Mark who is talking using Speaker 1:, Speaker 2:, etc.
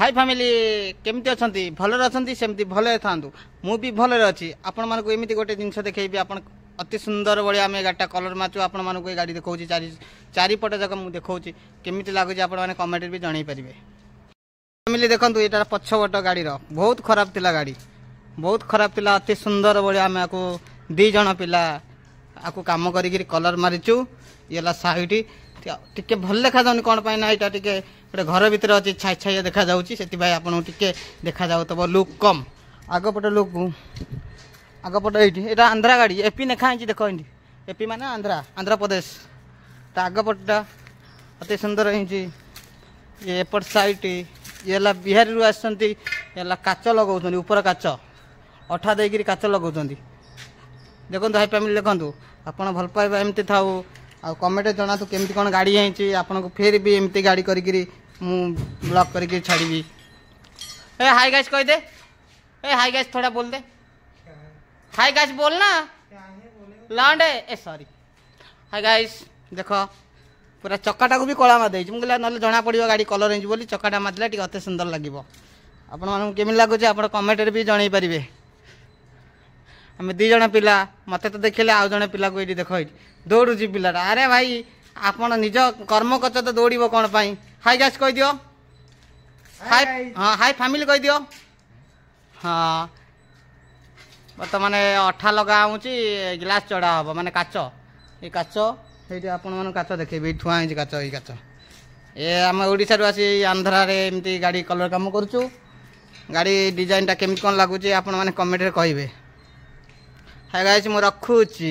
Speaker 1: high family কেমিতে অনেক ভালরে অনেক semi ভালরে থাকু মু ভালরে অছি আপনার মানুষ এমনি গোটে জিনিস দেখেবি আপনার অতি সুন্দর ভাবে আমি গাড়িটা কলর মারছু আপনার এই গাড়ি দেখছি চারি চারিপট যাক মু দেখছি কেমিতি লাগুছে আপনার মানে কমেন্টে বি জনাই পারে ফ্যামিলি দেখুন এটা পছপট গাড়ির বহুত খারাপ লা গাড়ি বহুত খারাপ লা অতি সুন্দর ভাবে আমি আকু দুইজন পিলা আকু কাম করি কলর মারিছু ইয়েলা সাইড ଟିକେ ଭଲ ଦେଖାଯାଉନି କ'ଣ ପାଇଁ ନା ଏଇଟା ଟିକେ ଗୋଟେ ଘର ଭିତରେ ଅଛି ଛାଇ ଛାଇଆ ଦେଖାଯାଉଛି ସେଥିପାଇଁ ଆପଣଙ୍କୁ ଟିକେ ଦେଖାଯାଉଥିବ ଲୁକ୍ କମ୍ ଆଗପଟେ ଲୁକ୍ ଆଗପଟେ ଏଇଠି ଏଇଟା ଆନ୍ଧ୍ରା ଗାଡ଼ି ଏପି ଲେଖା ହେଇଛି ଦେଖ ଏଇଠି ଏପି ମାନେ ଆନ୍ଧ୍ରା ଆନ୍ଧ୍ରପ୍ରଦେଶ ତା ଆଗପଟଟା ଅତି ସୁନ୍ଦର ହେଇଛି ଇଏ ଏପଟ ସାଇଟ୍ ଇଏ ହେଲା ବିହାରରୁ ଆସିଛନ୍ତି ହେଲା କାଚ ଲଗାଉଛନ୍ତି ଉପର କାଚ ଅଠା ଦେଇକିରି କାଚ ଲଗାଉଛନ୍ତି ଦେଖନ୍ତୁ ହାଇ ଫ୍ୟାମିଲି ଦେଖନ୍ତୁ ଆପଣ ଭଲ ପାଇବା ଏମିତି ଥାଉ आ କମେଣ୍ଟ ଜଣାନ୍ତୁ କେମିତି କ'ଣ ଗାଡ଼ି ହେଇଛି ଆପଣଙ୍କୁ ଫେର୍ ବି ଏମିତି ଗାଡ଼ି କରିକିରି ମୁଁ ବ୍ଲକ୍ କରିକିରି ଛାଡ଼ିବି ए हाय गाइस कह दे ए हाय गाइस थोड़ा बोल दे हाय गाइस बोलना लॉन्ड है ए सॉरी हाय गाइस देख पूरा चकाटा को भी कला मारे मुझे ना जना पड़ो गाड़ी कलर हो चकाटा मारे टी अति सुंदर लगे आपण मैं केमी लगुच आप कमेंट भी जनई पारे ଆମେ ଦୁଇ ଜଣ ପିଲା ମୋତେ ତ ଦେଖିଲେ ଆଉ ଜଣେ ପିଲାକୁ ଏଇଠି ଦେଖ ଏଇଠି ଦୌଡ଼ୁଛି ପିଲାଟା ଆରେ ଭାଇ ଆପଣ ନିଜ କର୍ମ କର୍ଚ ତ ଦୌଡ଼ିବ କ'ଣ ପାଇଁ ହାଇ ଗ୍ୟାସ୍ କହିଦିଅ ହାଇ ହଁ ହାଇ ଫ୍ୟାମିଲି କହିଦିଅ ହଁ ବର୍ତ୍ତମାନେ ଅଠା ଲଗା ହେଉଛି ଗ୍ଲାସ୍ ଚଢ଼ା ହେବ ମାନେ କାଚ ଏ କାଚ ସେଇଠି ଆପଣମାନଙ୍କୁ କାଚ ଦେଖେଇବି ଏଇ ଠୁଆ ହେଇଛି କାଚ ଏଇ କାଚ ଏ ଆମେ ଓଡ଼ିଶାରୁ ଆସି ଆନ୍ଧ୍ରାରେ ଏମିତି ଗାଡ଼ି କଲର୍ କାମ କରୁଛୁ ଗାଡ଼ି ଡିଜାଇନଟା କେମିତି କ'ଣ ଲାଗୁଛି ଆପଣମାନେ କମେଣ୍ଟରେ କହିବେ है गाइस ମୁଁ ରଖୁଛି